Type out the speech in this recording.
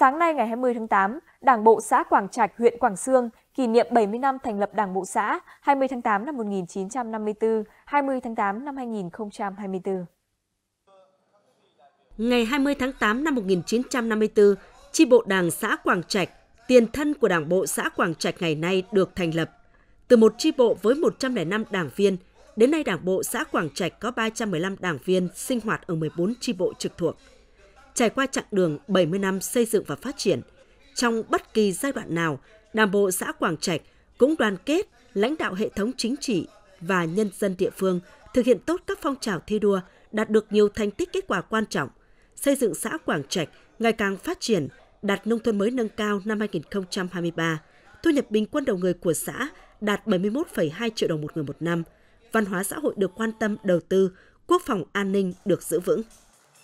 Sáng nay ngày 20 tháng 8, Đảng bộ xã Quảng Trạch, huyện Quảng Sương kỷ niệm 70 năm thành lập Đảng bộ xã 20 tháng 8 năm 1954, 20 tháng 8 năm 2024. Ngày 20 tháng 8 năm 1954, chi bộ Đảng xã Quảng Trạch, tiền thân của Đảng bộ xã Quảng Trạch ngày nay được thành lập. Từ một chi bộ với 105 đảng viên, đến nay Đảng bộ xã Quảng Trạch có 315 đảng viên sinh hoạt ở 14 chi bộ trực thuộc. Trải qua chặng đường 70 năm xây dựng và phát triển, trong bất kỳ giai đoạn nào, Đảng bộ xã Quảng Trạch cũng đoàn kết, lãnh đạo hệ thống chính trị và nhân dân địa phương thực hiện tốt các phong trào thi đua, đạt được nhiều thành tích kết quả quan trọng, xây dựng xã Quảng Trạch ngày càng phát triển, đạt nông thôn mới nâng cao năm 2023. Thu nhập bình quân đầu người của xã đạt 71,2 triệu đồng một người một năm. Văn hóa xã hội được quan tâm đầu tư, quốc phòng an ninh được giữ vững.